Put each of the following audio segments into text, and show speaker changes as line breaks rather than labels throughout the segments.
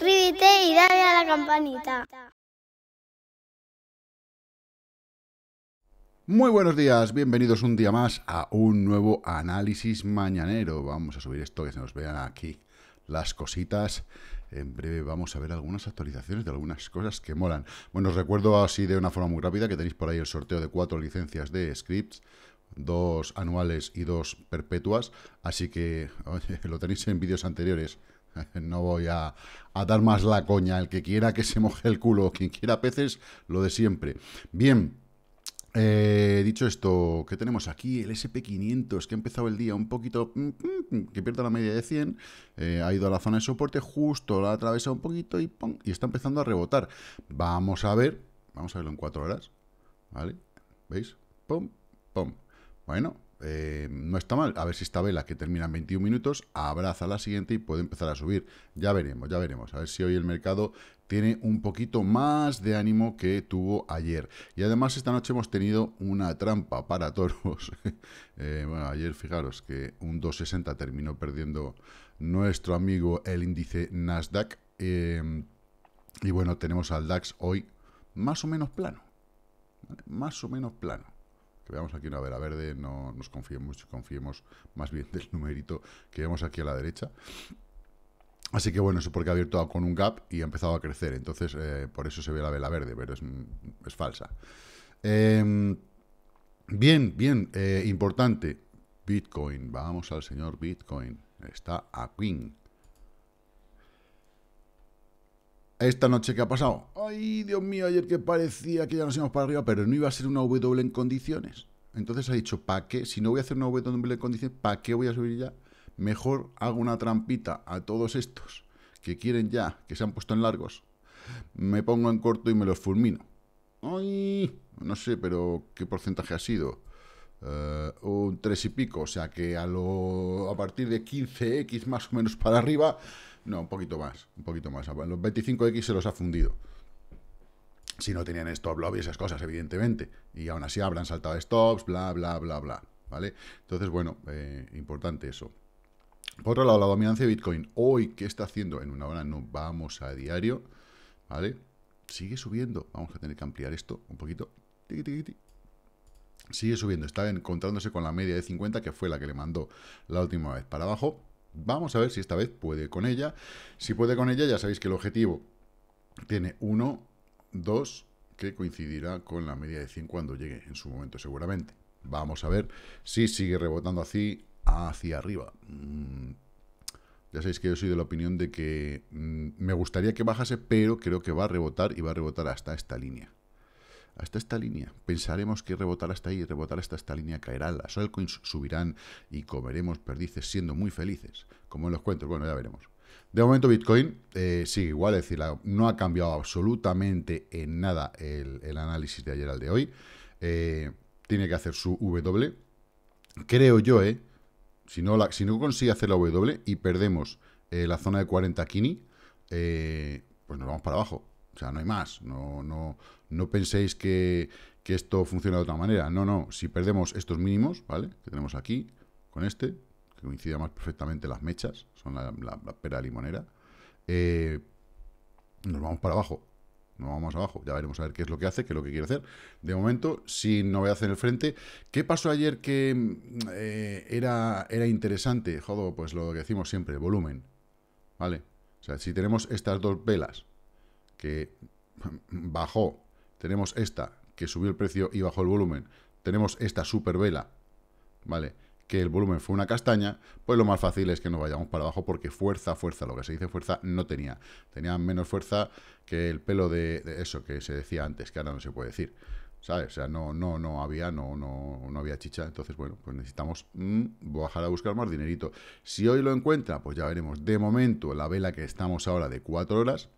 suscríbete y dale a la campanita. Muy buenos días, bienvenidos un día más a un nuevo análisis mañanero. Vamos a subir esto, que se nos vean aquí las cositas. En breve vamos a ver algunas actualizaciones de algunas cosas que molan. Bueno, os recuerdo así de una forma muy rápida que tenéis por ahí el sorteo de cuatro licencias de scripts dos anuales y dos perpetuas, así que lo tenéis en vídeos anteriores no voy a, dar más la coña. El que quiera que se moje el culo, quien quiera peces, lo de siempre. Bien, eh, dicho esto, ¿qué tenemos aquí? El SP500, que ha empezado el día un poquito... Mm, mm, mm, que pierde la media de 100, eh, ha ido a la zona de soporte justo, la ha atravesado un poquito y, y está empezando a rebotar. Vamos a ver, vamos a verlo en cuatro horas, ¿vale? ¿Veis? Pum, pum. Bueno, eh, no está mal. A ver si esta vela, que termina en 21 minutos, abraza la siguiente y puede empezar a subir. Ya veremos, ya veremos. A ver si hoy el mercado tiene un poquito más de ánimo que tuvo ayer. Y además esta noche hemos tenido una trampa para toros. Eh, bueno, ayer fijaros que un 260 terminó perdiendo nuestro amigo el índice Nasdaq. Em, y bueno, tenemos al DAX hoy más o menos plano. Más o menos plano veamos aquí una vela verde, no nos confiemos, confiemos más bien del numerito que vemos aquí a la derecha. Así que bueno, eso porque ha abierto con un gap y ha empezado a crecer, entonces eh, por eso se ve la vela verde, pero es, falsa. Em, bien, bien, eh, importante, Bitcoin, vamos al señor Bitcoin, está a Queen. esta noche que ha pasado. Ay, Dios mío, ayer que parecía que ya nos íbamos para arriba, pero no iba a ser una W en condiciones. Entonces ha dicho, ¿para qué? Si no voy a hacer una W en condiciones, ¿para qué voy a subir ya? Mejor hago una trampita a todos estos que quieren ya, que se han puesto en largos. Me pongo en corto y me los fulmino. Ay, no sé, pero ¿qué porcentaje ha sido? Eh, un 3 y pico, o sea que a, lo, a partir de 15X más o menos para arriba, no, un poquito más, un poquito más, los 25X se los ha fundido. Si no tenían stop lobby y esas cosas, evidentemente, y aún así habrán saltado stops, bla, bla, bla, bla, ¿vale? Entonces, bueno, eh, importante eso. Por otro lado, la dominancia de Bitcoin, hoy, ¿qué está haciendo? En una hora no vamos a diario, ¿vale? Sigue subiendo, vamos a tener que ampliar esto un poquito sigue subiendo, está encontrándose con la media de 50, que fue la que le mandó la última vez para abajo. Vamos a ver si esta vez puede con ella. Si puede con ella, ya sabéis que el objetivo tiene 1, 2, que coincidirá con la media de 100 cuando llegue en su momento seguramente. Vamos a ver si sigue rebotando así hacia arriba. Mm, ya sabéis que yo soy de la opinión de que mm, me gustaría que bajase, pero creo que va a rebotar y va a rebotar hasta esta línea hasta esta línea. Pensaremos que rebotar hasta ahí, rebotar hasta esta línea caerá, las altcoins subirán y comeremos perdices siendo muy felices, como en los cuentos. Bueno, ya veremos. De momento Bitcoin eh, sigue igual, es decir, no ha cambiado absolutamente en nada el, análisis de ayer al de hoy. Eh, tiene que hacer su W. Creo yo, eh, si, no si no consigue hacer la W y perdemos eh, la zona de 40 Kini, pues nos vamos para abajo. O sea, no hay más. No, no, no penséis que, esto funciona de otra manera. No, no. Si perdemos estos mínimos, ¿vale? Que tenemos aquí, con este, que coincide más perfectamente las mechas, son la, pera limonera, eh, nos vamos para abajo. Nos vamos abajo. Ya veremos a ver qué es lo que hace, qué es lo que quiere hacer. De momento, sin novedad en el frente. ¿Qué pasó ayer que eh, era, era interesante? Jodo, pues lo que decimos siempre, volumen. ¿Vale? O sea, si tenemos estas dos velas que bajó, tenemos esta que subió el precio y bajó el volumen, tenemos esta super vela, ¿vale? Que el volumen fue una castaña, pues lo más fácil es que nos vayamos para abajo porque fuerza, fuerza, lo que se dice fuerza no tenía. Tenía menos fuerza que el pelo de, eso que se decía antes, que ahora no se puede decir. ¿sabes? O sea, no, no, no había, no, no, no había chicha. Entonces, bueno, pues necesitamos mm, bajar a buscar más dinerito. Si hoy lo encuentra, pues ya veremos. De momento, la vela que estamos ahora de cuatro horas,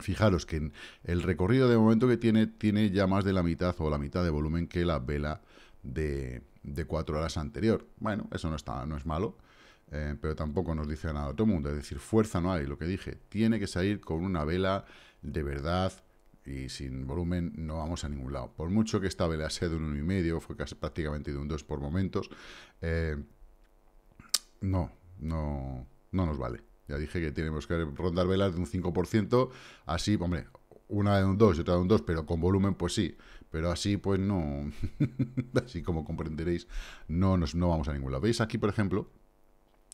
Fijaros que el recorrido de momento que tiene, tiene ya más de la mitad o la mitad de volumen que la vela de, cuatro horas anterior. Bueno, eso no, está, no es malo, eh, pero tampoco nos dice nada todo el mundo. Es decir, fuerza no hay, lo que dije. Tiene que salir con una vela de verdad y sin volumen no vamos a ningún lado. Por mucho que esta vela sea de un medio, fue casi prácticamente de un 2 por momentos, eh, no, no, no nos vale. Ya dije que tenemos que rondar velas de un 5%, así, hombre, una de un 2 y otra de un 2, pero con volumen, pues sí. Pero así, pues no, así como comprenderéis, no, nos, no vamos a ningún lado. ¿Veis aquí, por ejemplo?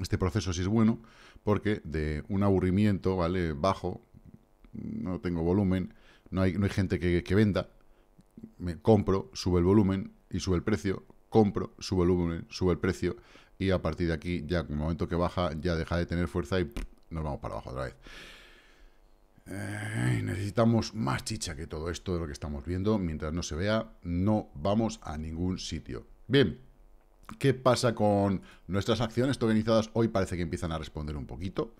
Este proceso sí es bueno, porque de un aburrimiento, ¿vale? Bajo, no tengo volumen, no hay, no hay gente que, que venda, me compro, sube el volumen y sube el precio, compro, sube el volumen, sube el precio y a partir de aquí, ya en el momento que baja, ya deja de tener fuerza y nos vamos para abajo otra vez. Eh, necesitamos más chicha que todo esto de lo que estamos viendo. Mientras no se vea, no vamos a ningún sitio. Bien, ¿qué pasa con nuestras acciones tokenizadas? Hoy parece que empiezan a responder un poquito.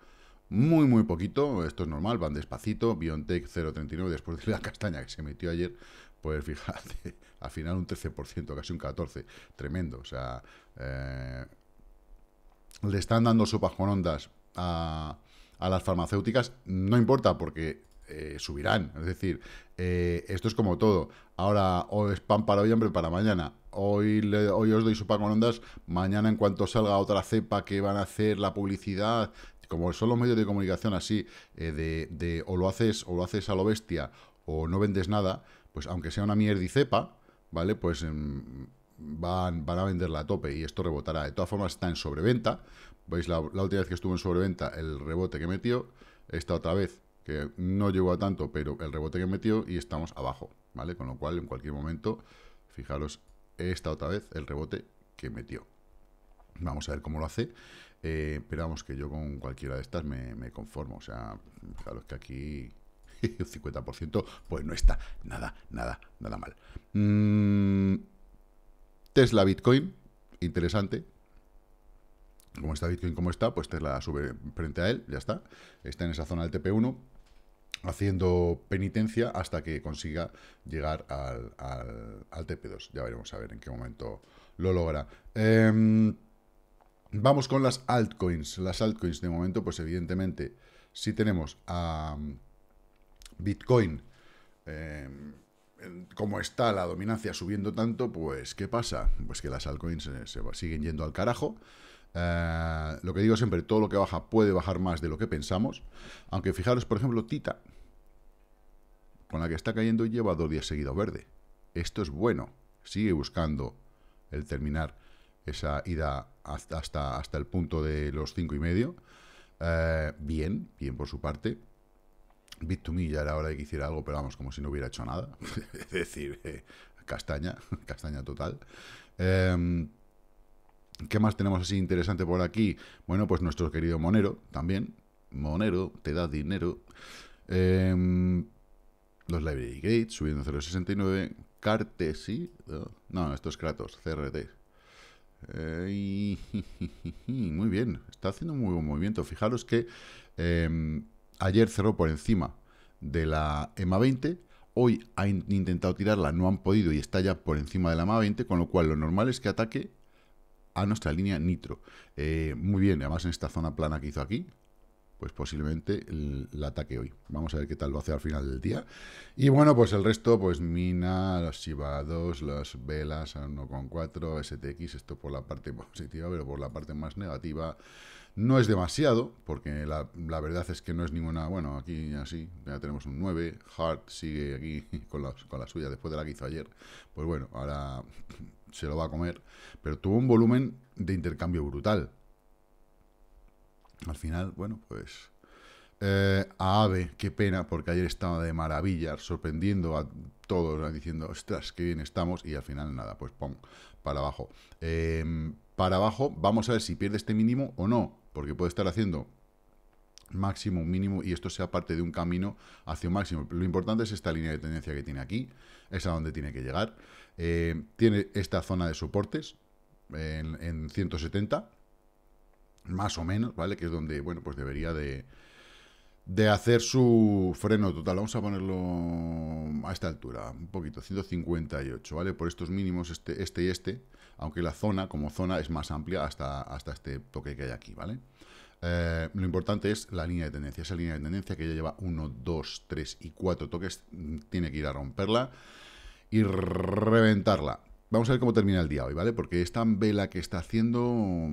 Muy, muy poquito. Esto es normal, van despacito. Biontech 0.39, después de la castaña que se metió ayer. Pues fíjate, al final un 13%, casi un 14%. Tremendo. O sea, eh, le están dando sopas con ondas a, las farmacéuticas, no importa porque eh, subirán. Es decir, eh, esto es como todo. Ahora, hoy es pan para hoy, hombre para mañana. Hoy, hoy os doy sopa con ondas, mañana en cuanto salga otra cepa que van a hacer la publicidad, como son los medios de comunicación así, eh, de, de, o lo haces o lo haces a lo bestia o no vendes nada, pues aunque sea una cepa ¿vale? Pues... Mm, van, a venderla a tope y esto rebotará. De todas formas, está en sobreventa. Veis la, última vez que estuvo en sobreventa, el rebote que metió. Esta otra vez, que no llegó a tanto, pero el rebote que metió y estamos abajo, ¿vale? Con lo cual, en cualquier momento, fijaros, esta otra vez, el rebote que metió. Vamos a ver cómo lo hace. Eh, pero vamos, que yo con cualquiera de estas me, conformo. O sea, fijaros que aquí el 50%, pues no está nada, nada, nada mal. Mm, Tesla Bitcoin, interesante. Como está Bitcoin, como está, pues Tesla sube frente a él, ya está. Está en esa zona del TP1, haciendo penitencia hasta que consiga llegar al, TP2. Ya veremos a ver en qué momento lo logra. Em, vamos con las altcoins. Las altcoins de momento, pues evidentemente, si tenemos a mm, Bitcoin... Em, como está la dominancia subiendo tanto, pues ¿qué pasa? Pues que las altcoins se, siguen yendo al carajo. Eh, lo que digo siempre, todo lo que baja puede bajar más de lo que pensamos. Aunque fijaros, por ejemplo, Tita, con la que está cayendo, lleva dos días seguidos verde. Esto es bueno. Sigue buscando el terminar esa ida hasta, hasta, el punto de los cinco y medio. Eh, bien, bien por su parte. Bit 2 me ya era hora de que hiciera algo, pero vamos, como si no hubiera hecho nada. es decir, eh, castaña, castaña total. Em, ¿Qué más tenemos así interesante por aquí? Bueno, pues nuestro querido Monero también. Monero te da dinero. Em, los Library Gates, subiendo 0.69. Cartesi. No, esto es Kratos, CRT. Eh, muy bien, está haciendo muy buen movimiento. Fijaros que em, Ayer cerró por encima de la EMA 20, hoy ha intentado tirarla, no han podido y está ya por encima de la EMA 20, con lo cual lo normal es que ataque a nuestra línea nitro. Eh, muy bien, además en esta zona plana que hizo aquí, pues posiblemente la ataque hoy. Vamos a ver qué tal lo hace al final del día. Y bueno, pues el resto, pues Mina, los chivados, las velas a 1,4, STX, esto por la parte positiva, pero por la parte más negativa... No es demasiado, porque la, verdad es que no es ninguna... Bueno, aquí así, ya tenemos un 9. Hart sigue aquí con la, con suya después de la que hizo ayer. Pues bueno, ahora se lo va a comer. Pero tuvo un volumen de intercambio brutal. Al final, bueno, pues... Eh, a Ave, qué pena, porque ayer estaba de maravilla, sorprendiendo a todos diciendo, ostras, qué bien estamos, y al final nada, pues pum, para abajo. Em, para abajo, vamos a ver si pierde este mínimo o no, porque puede estar haciendo máximo, mínimo, y esto sea parte de un camino hacia un máximo. Lo importante es esta línea de tendencia que tiene aquí, es a donde tiene que llegar. Em, tiene esta zona de soportes en 170, más o menos, ¿vale? Que es donde, bueno, pues debería de de hacer su freno total. Vamos a ponerlo a esta altura, un poquito, 158, ¿vale? Por estos mínimos, este, este y este, aunque la zona como zona es más amplia hasta, hasta este toque que hay aquí, ¿vale? Eh, lo importante es la línea de tendencia, esa línea de tendencia que ya lleva 1, 2, 3 y 4 toques, tiene que ir a romperla y reventarla. Vamos a ver cómo termina el día hoy, ¿vale? Porque esta vela que está haciendo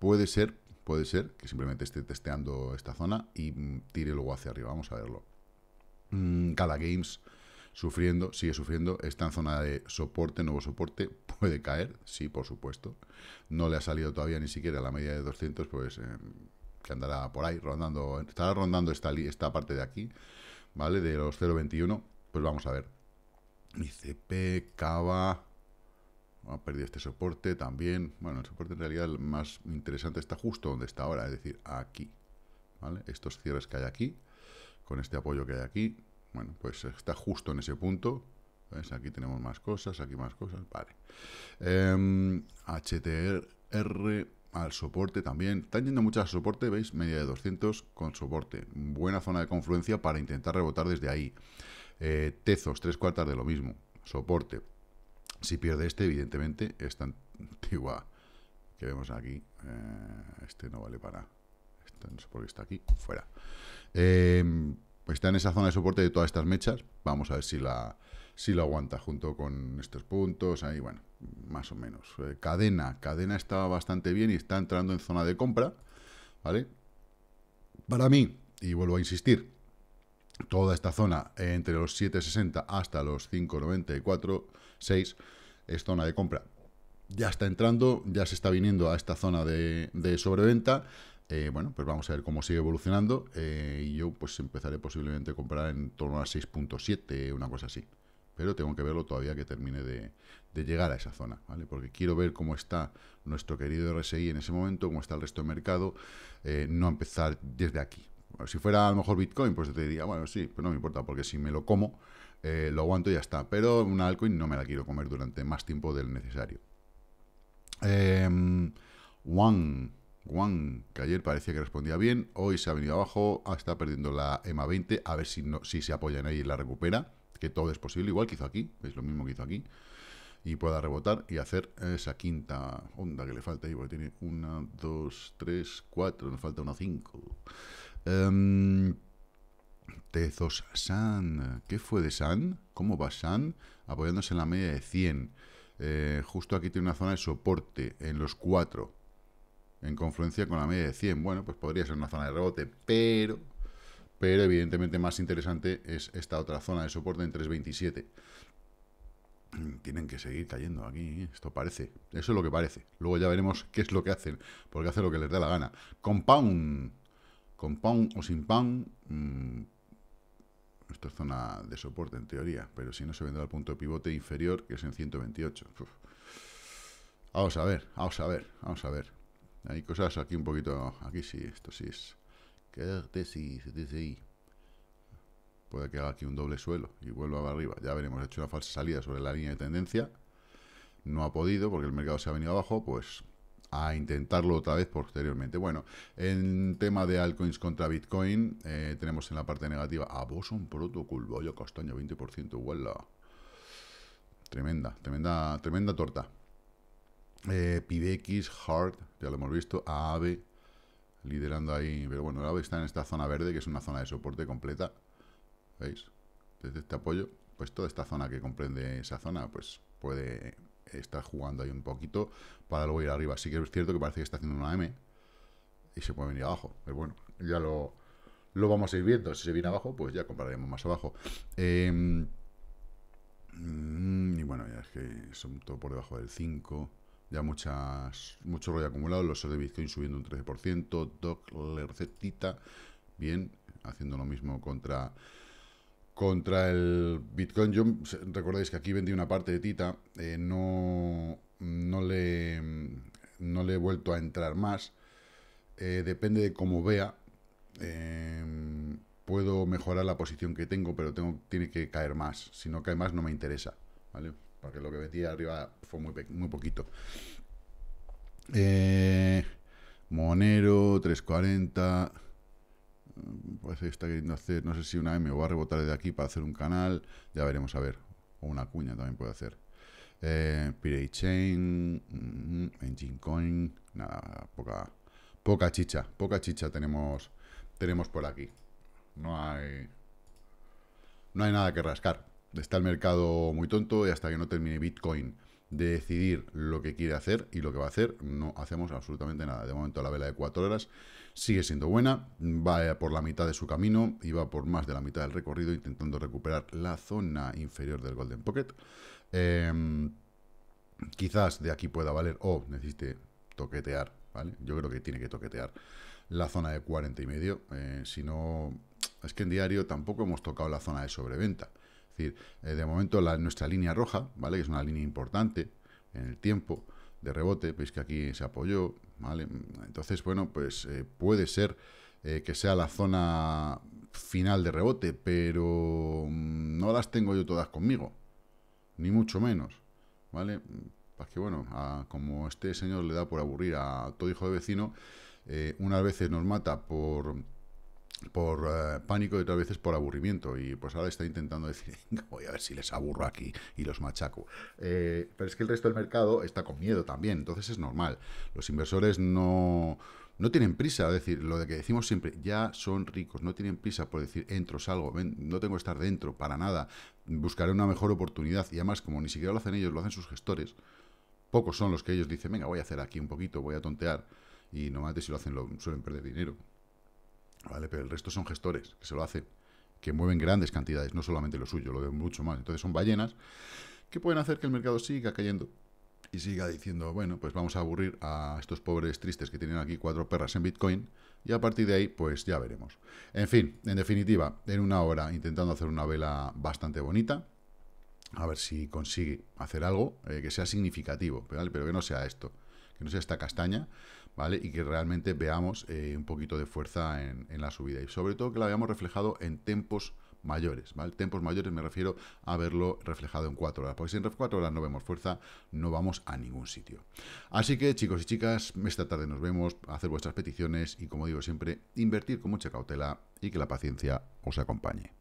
puede ser Puede ser que simplemente esté testeando esta zona y mm, tire luego hacia arriba. Vamos a verlo. Mm, cada Games sufriendo, sigue sufriendo, está en zona de soporte, nuevo soporte, puede caer, sí, por supuesto. No le ha salido todavía ni siquiera la media de 200, pues eh, que andará por ahí, rondando, estará rondando esta, esta parte de aquí, ¿vale? De los 0.21, pues vamos a ver. ICP, Cava, ha perdido este soporte también. Bueno, el soporte en realidad el más interesante está justo donde está ahora, es decir, aquí. ¿vale? Estos cierres que hay aquí, con este apoyo que hay aquí, bueno, pues está justo en ese punto. Aquí tenemos más cosas, aquí más cosas, vale. Em, HTR al soporte también. Están yendo mucho al soporte, veis, media de 200 con soporte. Buena zona de confluencia para intentar rebotar desde ahí. Eh, tezos, tres cuartas de lo mismo. Soporte, si pierde este, evidentemente, esta antigua que vemos aquí, eh, este no vale para... Este no sé por qué está aquí, fuera. Em, pues está en esa zona de soporte de todas estas mechas. Vamos a ver si la, si lo aguanta junto con estos puntos. Ahí, bueno, más o menos. Eh, cadena. Cadena está bastante bien y está entrando en zona de compra. ¿Vale? Para mí, y vuelvo a insistir, toda esta zona entre los 7,60 hasta los 5,94, 6 es zona de compra. Ya está entrando, ya se está viniendo a esta zona de, sobreventa. Eh, bueno, pues vamos a ver cómo sigue evolucionando. Eh, y yo pues empezaré posiblemente a comprar en torno a 6.7, una cosa así. Pero tengo que verlo todavía que termine de, llegar a esa zona, ¿vale? Porque quiero ver cómo está nuestro querido RSI en ese momento, cómo está el resto del mercado, eh, no empezar desde aquí, si fuera a lo mejor Bitcoin, pues te diría, bueno, sí, pero no me importa, porque si me lo como, eh, lo aguanto y ya está. Pero una altcoin no me la quiero comer durante más tiempo del necesario. Eh, em, One, que ayer parecía que respondía bien, hoy se ha venido abajo, ah, está perdiendo la EMA 20, a ver si, si se apoya en ahí y la recupera, que todo es posible, igual que hizo aquí, es lo mismo que hizo aquí, y pueda rebotar y hacer esa quinta onda que le falta ahí, porque tiene una, dos, 3, cuatro, nos falta una cinco. Em, Tezos San. ¿Qué fue de San? ¿Cómo va San? Apoyándose en la media de 100. Eh, justo aquí tiene una zona de soporte en los 4. En confluencia con la media de 100. Bueno, pues podría ser una zona de rebote, pero... Pero evidentemente más interesante es esta otra zona de soporte en 327. Tienen que seguir cayendo aquí, esto parece. Eso es lo que parece. Luego ya veremos qué es lo que hacen, porque hacen lo que les da la gana. Compound. Con pan o sin pan, mmm, zona de soporte en teoría, pero si no se vendrá al punto de pivote inferior, que es en 128. Vamos a ver, vamos a ver, vamos a ver. Hay cosas aquí un poquito... Aquí sí, esto sí es... Quédate si, si. Puede que haga aquí un doble suelo y vuelva para arriba. Ya veremos, ha hecho una falsa salida sobre la línea de tendencia. No ha podido porque el mercado se ha venido abajo, pues a intentarlo otra vez posteriormente. Bueno, en tema de altcoins contra Bitcoin, eh, tenemos en la parte negativa a Boson Protocol, vaya castaña, 20%, igual Tremenda, tremenda, tremenda torta. Eh, Pidex, Hard, ya lo hemos visto, Aave, liderando ahí, pero bueno, ave está en esta zona verde, que es una zona de soporte completa, ¿veis? Desde este apoyo, pues toda esta zona que comprende esa zona, pues puede está jugando ahí un poquito para luego ir arriba. Sí que es cierto que parece que está haciendo una M y se puede venir abajo. Pero bueno, ya lo, vamos a ir viendo. Si se viene abajo, pues ya compraremos más abajo. Em, mm, y bueno, ya es que son todo por debajo del 5. Ya muchas, mucho rollo acumulado. Los de Bitcoin subiendo un 13%. Doc, recetita. Bien, haciendo lo mismo contra contra el Bitcoin. Yo recordáis que aquí vendí una parte de Tita, eh, no, no, le, no le he vuelto a entrar más. Eh, depende de cómo vea. Em, puedo mejorar la posición que tengo, pero tengo, tiene que caer más. Si no cae más, no me interesa. ¿Vale? Porque lo que metí arriba fue muy, muy poquito. Eh, Monero, 340. Pues queriendo hacer, no sé si una M o va a rebotar de aquí para hacer un canal, ya veremos a ver, o una cuña también puede hacer. Eh, Pirate Chain, mm, Engine Coin, nada, poca, poca chicha, poca chicha tenemos, tenemos por aquí. No hay, no hay nada que rascar. Está el mercado muy tonto y hasta que no termine Bitcoin de decidir lo que quiere hacer y lo que va a hacer, no hacemos absolutamente nada. De momento la vela de 4 horas sigue siendo buena, va por la mitad de su camino y va por más de la mitad del recorrido intentando recuperar la zona inferior del Golden Pocket. Em, quizás de aquí pueda valer o necesite toquetear, ¿vale? Yo creo que tiene que toquetear la zona de 40 y medio, eh, si no... Es que en diario tampoco hemos tocado la zona de sobreventa. Es decir, eh, de momento la, nuestra línea roja, ¿vale? Que es una línea importante en el tiempo de rebote, veis que aquí se apoyó, ¿vale? Entonces, bueno, pues eh, puede ser eh, que sea la zona final de rebote, pero mm, no las tengo yo todas conmigo, ni mucho menos, ¿vale? Pues que bueno, como este señor le da por aburrir a todo hijo de vecino, unas veces nos mata por por eh, pánico y otras veces por aburrimiento. Y pues ahora está intentando decir, voy a ver si les aburro aquí y los machaco. Eh, pero es que el resto del mercado está con miedo también, entonces es normal. Los inversores no, no tienen prisa, es decir, lo de que decimos siempre, ya son ricos, no tienen prisa por decir, entro, salgo, no tengo que estar dentro para nada, buscaré una mejor oportunidad. Y además, como ni siquiera lo hacen ellos, lo hacen sus gestores, pocos son los que ellos dicen, venga, voy a hacer aquí un poquito, voy a tontear. Y normalmente si lo hacen lo suelen perder dinero. ¿vale? Pero el resto son gestores que se lo hacen, que mueven grandes cantidades, no solamente lo suyo, lo de mucho más. Entonces son ballenas que pueden hacer que el mercado siga cayendo y siga diciendo, bueno, pues vamos a aburrir a estos pobres tristes que tienen aquí cuatro perras en Bitcoin y a partir de ahí, pues ya veremos. En fin, en definitiva, en una hora intentando hacer una vela bastante bonita, a ver si consigue hacer algo eh, que sea significativo, pero que no sea esto, que no sea esta castaña, y que realmente veamos eh, un poquito de fuerza en, la subida. Y sobre todo que la veamos reflejado en tempos mayores, ¿vale? Tempos mayores me refiero a verlo reflejado en cuatro horas, porque si en 4 horas no vemos fuerza, no vamos a ningún sitio. Así que, chicos y chicas, esta tarde nos vemos, hacer vuestras peticiones y, como digo siempre, invertir con mucha cautela y que la paciencia os acompañe.